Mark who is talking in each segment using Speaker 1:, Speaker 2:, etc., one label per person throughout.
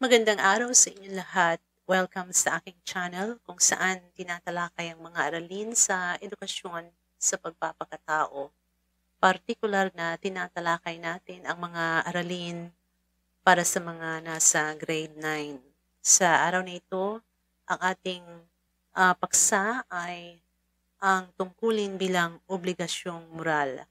Speaker 1: Magandang araw sa inyo lahat. Welcome sa aking channel kung saan tinatalakay ang mga aralin sa edukasyon sa pagpapakatao. Partikular na tinatalakay natin ang mga aralin para sa mga nasa grade 9. Sa araw na ito, ang ating uh, paksa ay ang tungkulin bilang obligasyong moral.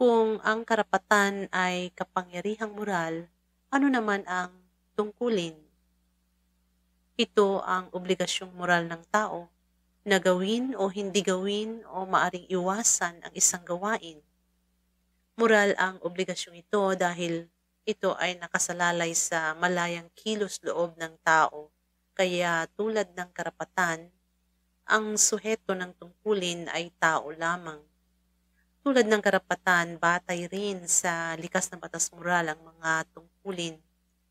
Speaker 1: Kung ang karapatan ay kapangyarihang moral, ano naman ang tungkulin? Ito ang obligasyong moral ng tao na gawin o hindi gawin o maaring iwasan ang isang gawain. Moral ang obligasyong ito dahil ito ay nakasalalay sa malayang kilos loob ng tao. Kaya tulad ng karapatan, ang suheto ng tungkulin ay tao lamang. Tulad ng karapatan, batay rin sa likas na batas moral ang mga tungkulin.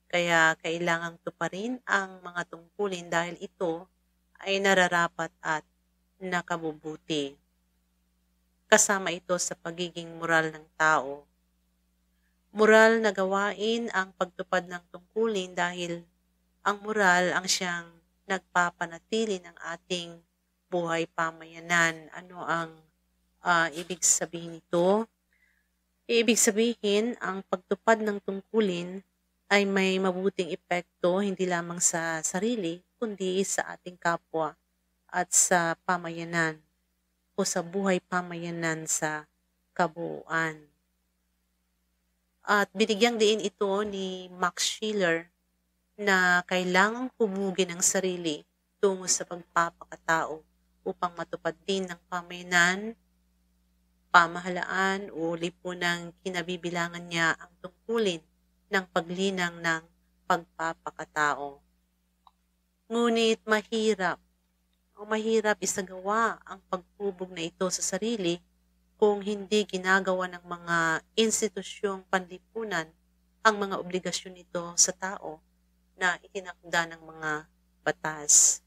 Speaker 1: Kaya kailangang tuparin ang mga tungkulin dahil ito ay nararapat at nakabubuti. Kasama ito sa pagiging moral ng tao. Moral na gawain ang pagtupad ng tungkulin dahil ang moral ang siyang nagpapanatili ng ating buhay pamayanan. Ano ang uh, ibig sabihin ito? Ibig sabihin, ang pagtupad ng tungkulin ay may mabuting epekto hindi lamang sa sarili, kundi sa ating kapwa at sa pamayanan o sa buhay pamayanan sa kabuuan. At binigyang din ito ni Max Schiller na kailangang hubugin ang sarili tungo sa pagpapakatao upang matupad din ng pamayanan pamahalaan o lipunang kinabibilangan niya ang tungkulin ng paglinang ng pagpapakatao. Ngunit mahirap o mahirap isagawa ang pagpubog na ito sa sarili kung hindi ginagawa ng mga institusyong panlipunan ang mga obligasyon nito sa tao na itinakda ng mga batas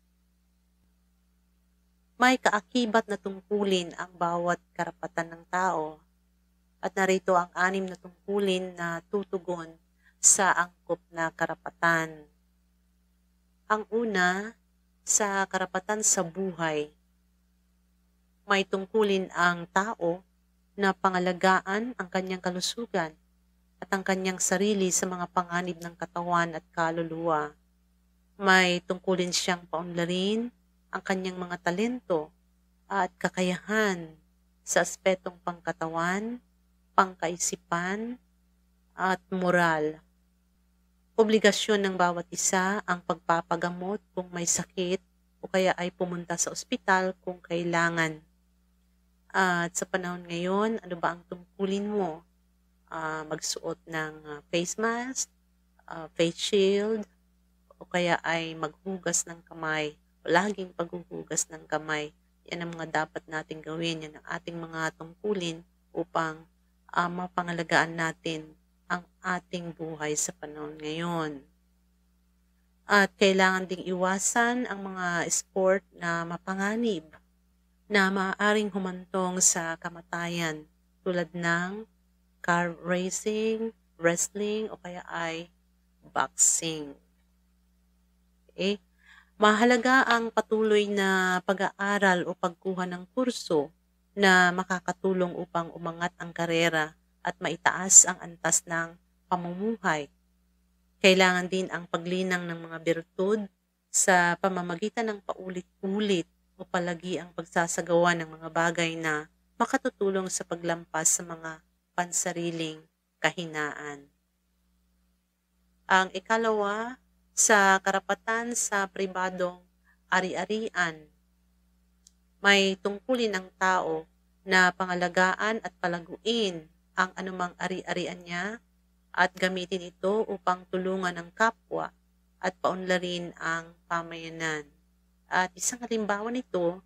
Speaker 1: may kaakibat na tungkulin ang bawat karapatan ng tao. At narito ang anim na tungkulin na tutugon sa angkop na karapatan. Ang una, sa karapatan sa buhay. May tungkulin ang tao na pangalagaan ang kanyang kalusugan at ang kanyang sarili sa mga panganib ng katawan at kaluluwa. May tungkulin siyang paunlarin, ang kanyang mga talento at kakayahan sa aspetong pangkatawan, pangkaisipan, at moral. Obligasyon ng bawat isa ang pagpapagamot kung may sakit o kaya ay pumunta sa ospital kung kailangan. At sa panahon ngayon, ano ba ang tungkulin mo? Uh, magsuot ng ah, face mask, uh, face shield, o kaya ay maghugas ng kamay laging paghuhugas ng kamay. Yan ang mga dapat natin gawin, yan ang ating mga tungkulin upang uh, mapangalagaan natin ang ating buhay sa panahon ngayon. At kailangan ding iwasan ang mga sport na mapanganib na maaaring humantong sa kamatayan tulad ng car racing, wrestling o kaya ay boxing. Okay? Eh, Mahalaga ang patuloy na pag-aaral o pagkuha ng kurso na makakatulong upang umangat ang karera at maitaas ang antas ng pamumuhay. Kailangan din ang paglinang ng mga birtud sa pamamagitan ng paulit-ulit o palagi ang pagsasagawa ng mga bagay na makatutulong sa paglampas sa mga pansariling kahinaan. Ang ikalawa sa karapatan sa pribadong ari-arian. May tungkulin ang tao na pangalagaan at palaguin ang anumang ari-arian niya at gamitin ito upang tulungan ang kapwa at paunlarin ang pamayanan. At isang halimbawa nito,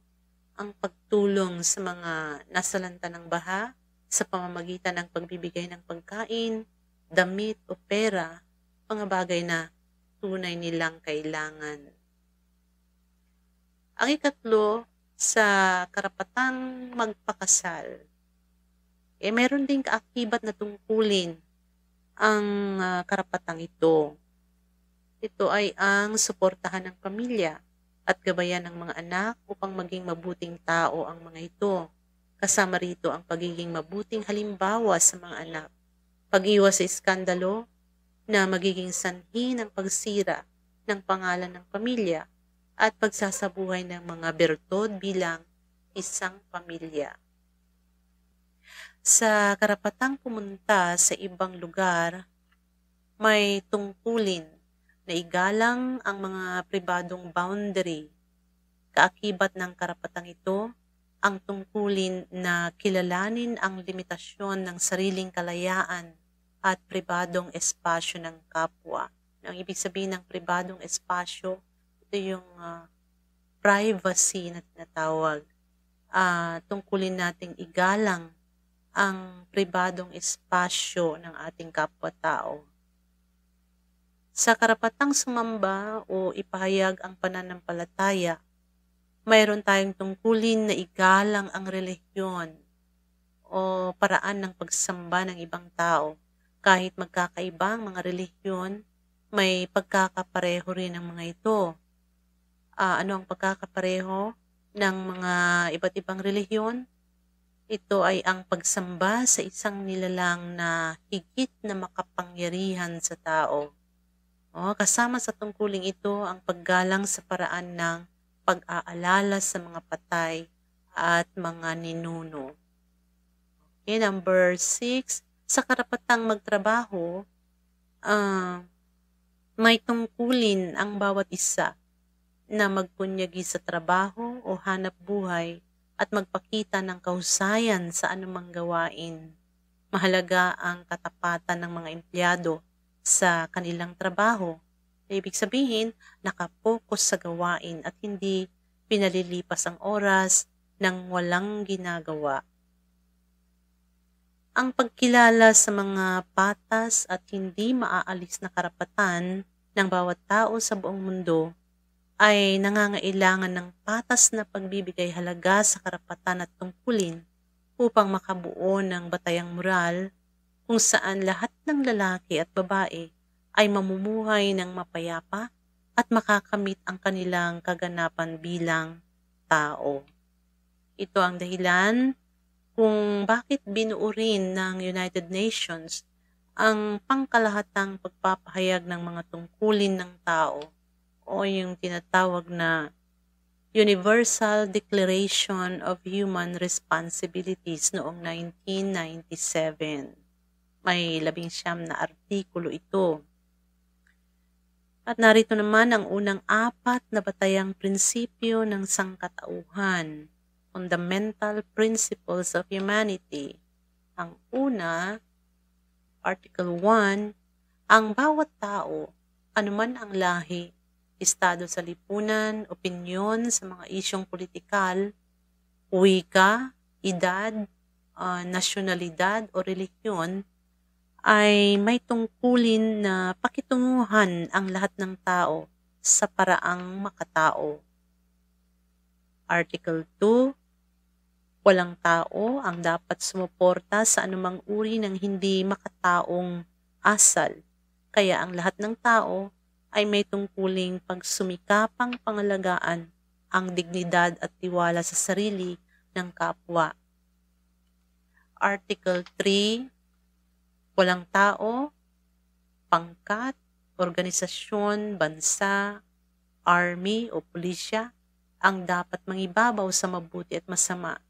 Speaker 1: ang pagtulong sa mga nasalanta ng baha sa pamamagitan ng pagbibigay ng pagkain, damit o pera, mga bagay na tunay nilang kailangan. Ang ikatlo, sa karapatang magpakasal, eh meron ding kaakibat na tungkulin ang uh, karapatang ito. Ito ay ang suportahan ng pamilya at gabayan ng mga anak upang maging mabuting tao ang mga ito. Kasama rito ang pagiging mabuting halimbawa sa mga anak, pag-iwas sa iskandalo, na magiging sanhi ng pagsira ng pangalan ng pamilya at pagsasabuhay ng mga bertod bilang isang pamilya. Sa karapatang pumunta sa ibang lugar, may tungkulin na igalang ang mga pribadong boundary. Kaakibat ng karapatang ito, ang tungkulin na kilalanin ang limitasyon ng sariling kalayaan at pribadong espasyo ng kapwa. Ang ibig sabihin ng pribadong espasyo, ito yung uh, privacy na tinatawag. Uh, tungkulin nating igalang ang pribadong espasyo ng ating kapwa-tao. Sa karapatang sumamba o ipahayag ang pananampalataya, mayroon tayong tungkulin na igalang ang relihiyon o paraan ng pagsamba ng ibang tao kahit magkakaiba ang mga relihiyon, may pagkakapareho rin ang mga ito. Uh, ano ang pagkakapareho ng mga iba't ibang relihiyon? Ito ay ang pagsamba sa isang nilalang na higit na makapangyarihan sa tao. O, kasama sa tungkuling ito ang paggalang sa paraan ng pag-aalala sa mga patay at mga ninuno. Okay, number 6, sa karapatang magtrabaho, uh, may tungkulin ang bawat isa na magpunyagi sa trabaho o hanap buhay at magpakita ng kausayan sa anumang gawain. Mahalaga ang katapatan ng mga empleyado sa kanilang trabaho. Ibig sabihin, nakapokus sa gawain at hindi pinalilipas ang oras ng walang ginagawa ang pagkilala sa mga patas at hindi maaalis na karapatan ng bawat tao sa buong mundo ay nangangailangan ng patas na pagbibigay halaga sa karapatan at tungkulin upang makabuo ng batayang moral kung saan lahat ng lalaki at babae ay mamumuhay ng mapayapa at makakamit ang kanilang kaganapan bilang tao. Ito ang dahilan kung bakit binuo rin ng United Nations ang pangkalahatang pagpapahayag ng mga tungkulin ng tao o yung tinatawag na Universal Declaration of Human Responsibilities noong 1997. May labing siyam na artikulo ito. At narito naman ang unang apat na batayang prinsipyo ng sangkatauhan fundamental principles of humanity. Ang una, Article 1, ang bawat tao, anuman ang lahi, estado sa lipunan, opinion sa mga isyong politikal, wika, edad, uh, nasyonalidad o relihiyon, ay may tungkulin na pakitunguhan ang lahat ng tao sa paraang makatao. Article 2, Walang tao ang dapat sumuporta sa anumang uri ng hindi makataong asal, kaya ang lahat ng tao ay may tungkuling pagsumikapang pangalagaan ang dignidad at tiwala sa sarili ng kapwa. Article 3 Walang tao, pangkat, organisasyon, bansa, army o pulisya ang dapat mangibabaw sa mabuti at masama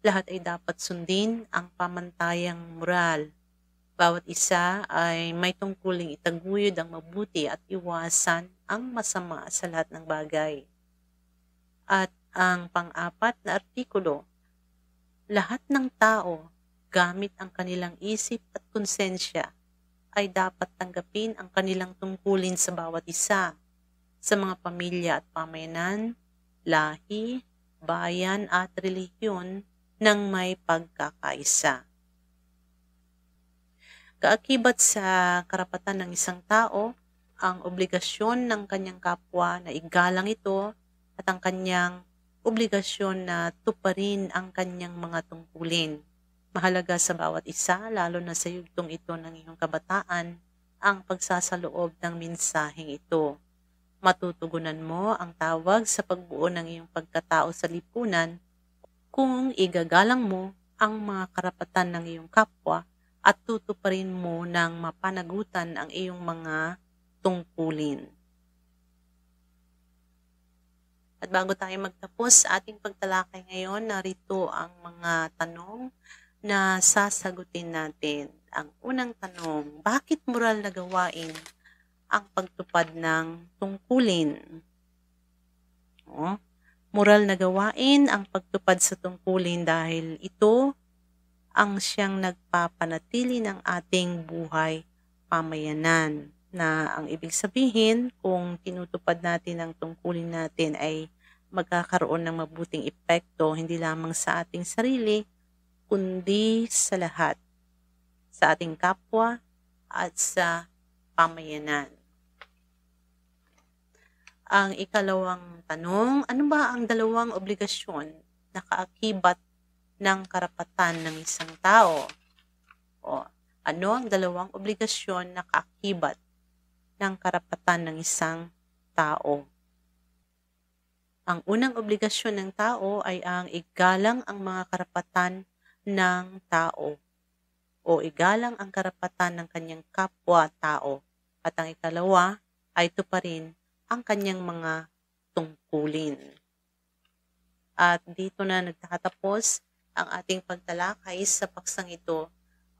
Speaker 1: lahat ay dapat sundin ang pamantayang moral. Bawat isa ay may tungkuling itaguyod ang mabuti at iwasan ang masama sa lahat ng bagay. At ang pang-apat na artikulo, lahat ng tao gamit ang kanilang isip at konsensya ay dapat tanggapin ang kanilang tungkulin sa bawat isa, sa mga pamilya at pamayanan, lahi, bayan at relihiyon ng may pagkakaisa. Kaakibat sa karapatan ng isang tao, ang obligasyon ng kanyang kapwa na igalang ito at ang kanyang obligasyon na tuparin ang kanyang mga tungkulin. Mahalaga sa bawat isa, lalo na sa yugtong ito ng iyong kabataan, ang pagsasaloob ng minsaheng ito. Matutugunan mo ang tawag sa pagbuo ng iyong pagkatao sa lipunan kung igagalang mo ang mga karapatan ng iyong kapwa at tutuparin mo ng mapanagutan ang iyong mga tungkulin. At bago tayo magtapos sa ating pagtalakay ngayon, narito ang mga tanong na sasagutin natin. Ang unang tanong, bakit moral na gawain ang pagtupad ng tungkulin? Oh moral na gawain ang pagtupad sa tungkulin dahil ito ang siyang nagpapanatili ng ating buhay pamayanan na ang ibig sabihin kung tinutupad natin ang tungkulin natin ay magkakaroon ng mabuting epekto hindi lamang sa ating sarili kundi sa lahat sa ating kapwa at sa pamayanan. Ang ikalawang tanong, ano ba ang dalawang obligasyon na kaakibat ng karapatan ng isang tao? O, ano ang dalawang obligasyon na kaakibat ng karapatan ng isang tao? Ang unang obligasyon ng tao ay ang igalang ang mga karapatan ng tao o igalang ang karapatan ng kanyang kapwa-tao. At ang ikalawa ay tuparin ang kanyang mga tungkulin. At dito na nagtatapos ang ating pagtalakay sa paksang ito,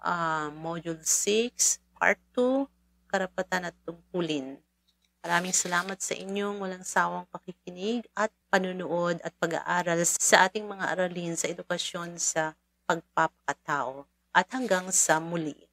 Speaker 1: uh, Module 6, Part 2, Karapatan at Tungkulin. Maraming salamat sa inyong walang sawang pakikinig at panunood at pag-aaral sa ating mga aralin sa edukasyon sa pagpapakatao. At hanggang sa muli.